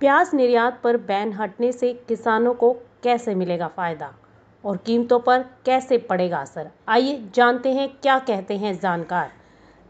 प्याज निर्यात पर बैन हटने से किसानों को कैसे मिलेगा फायदा और कीमतों पर कैसे पड़ेगा असर आइए जानते हैं क्या कहते हैं जानकार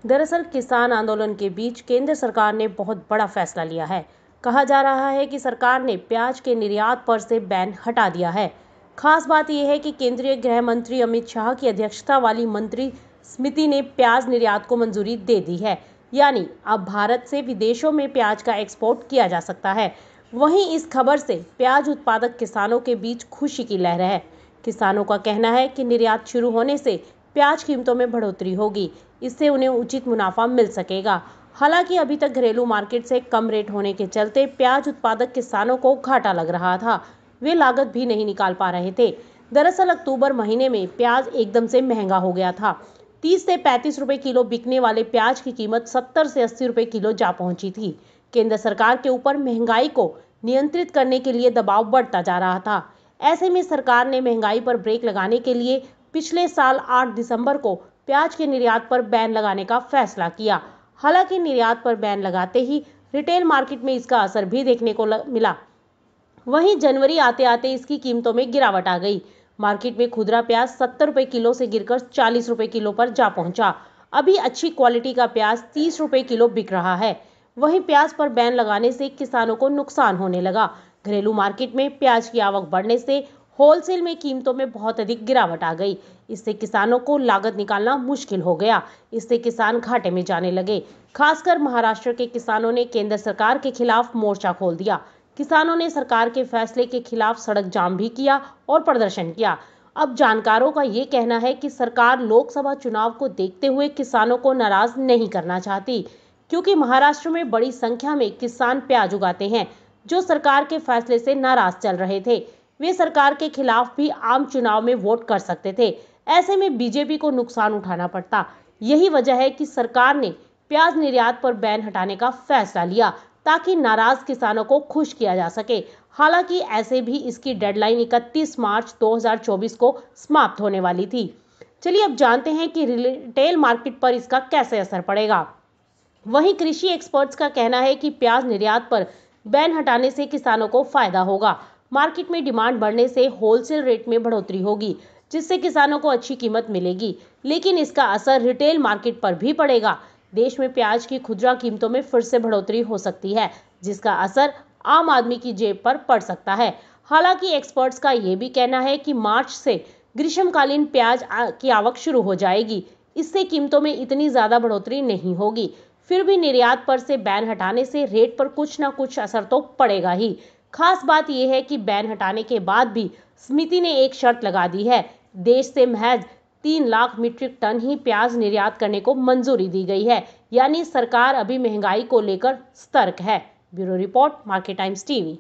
दरअसल किसान आंदोलन के बीच केंद्र सरकार ने बहुत बड़ा फैसला लिया है कहा जा रहा है कि सरकार ने प्याज के निर्यात पर से बैन हटा दिया है खास बात यह है कि केंद्रीय गृह मंत्री अमित शाह की अध्यक्षता वाली मंत्री समिति ने प्याज निर्यात को मंजूरी दे दी है यानी अब भारत से विदेशों में प्याज का एक्सपोर्ट किया जा सकता है वहीं इस खबर से प्याज उत्पादक किसानों के बीच खुशी की लहर है किसानों का कहना है कि निर्यात शुरू होने से प्याज कीमतों में बढ़ोतरी होगी इससे उन्हें उचित मुनाफा मिल सकेगा हालांकि अभी तक घरेलू मार्केट से कम रेट होने के चलते प्याज उत्पादक किसानों को घाटा लग रहा था वे लागत भी नहीं निकाल पा रहे थे दरअसल अक्टूबर महीने में प्याज एकदम से महंगा हो गया था तीस से पैंतीस रुपए किलो बिकने वाले प्याज की कीमत सत्तर से अस्सी रुपए किलो जा पहुंची थी केंद्र सरकार के ऊपर महंगाई को नियंत्रित करने के लिए दबाव बढ़ता जा रहा था ऐसे में सरकार ने महंगाई पर ब्रेक लगाने के लिए पिछले साल 8 दिसंबर को प्याज के निर्यात पर बैन लगाने का फैसला किया हालांकि निर्यात पर बैन लगाते ही रिटेल मार्केट में इसका असर भी देखने को मिला वहीं जनवरी आते आते इसकी कीमतों में गिरावट आ गई मार्केट में खुदरा प्याज सत्तर रुपए किलो से गिरकर चालीस रुपए किलो पर जा पहुंचा अभी अच्छी क्वालिटी का प्याज तीस रुपए किलो बिक रहा है वहीं प्याज पर बैन लगाने से किसानों को नुकसान होने लगा घरेलू मार्केट में प्याज की आवक बढ़ने से होलसेल में कीमतों में बहुत अधिक गिरावट आ गई इससे किसानों को लागत निकालना मुश्किल हो गया इससे किसान घाटे में जाने लगे खासकर महाराष्ट्र के किसानों ने केंद्र सरकार के खिलाफ मोर्चा खोल दिया किसानों ने सरकार के फैसले के खिलाफ सड़क जाम भी किया और प्रदर्शन किया अब जानकारों का ये कहना है कि सरकार लोकसभा चुनाव को देखते हुए किसानों को नाराज नहीं करना चाहती क्योंकि महाराष्ट्र में बड़ी संख्या में किसान प्याज उगाते हैं जो सरकार के फैसले से नाराज चल रहे थे वे सरकार के खिलाफ भी आम चुनाव में वोट कर सकते थे ऐसे में बीजेपी को नुकसान उठाना पड़ता यही वजह है कि सरकार ने प्याज निर्यात पर बैन हटाने का फैसला लिया ताकि नाराज किसानों को खुश किया जा सके हालांकि ऐसे भी इसकी डेडलाइन 31 मार्च 2024 को समाप्त होने वाली थी चलिए अब जानते हैं कि रिटेल मार्केट पर इसका कैसे असर पड़ेगा वहीं कृषि एक्सपर्ट्स का कहना है कि प्याज निर्यात पर बैन हटाने से किसानों को फायदा होगा मार्केट में डिमांड बढ़ने से होलसेल रेट में बढ़ोतरी होगी जिससे किसानों को अच्छी कीमत मिलेगी लेकिन इसका असर रिटेल मार्केट पर भी पड़ेगा देश में प्याज की खुदरा कीमतों में फिर से बढ़ोतरी हो सकती है जिसका असर आम आदमी की जेब पर पड़ सकता है हालांकि एक्सपर्ट्स का ये भी कहना है कि मार्च से ग्रीष्मकालीन प्याज की आवक शुरू हो जाएगी इससे कीमतों में इतनी ज़्यादा बढ़ोतरी नहीं होगी फिर भी निर्यात पर से बैन हटाने से रेट पर कुछ ना कुछ असर तो पड़ेगा ही खास बात यह है कि बैन हटाने के बाद भी समिति ने एक शर्त लगा दी है देश से महज तीन लाख मीट्रिक टन ही प्याज निर्यात करने को मंजूरी दी गई है यानी सरकार अभी महंगाई को लेकर सतर्क है bureau report Market Times TV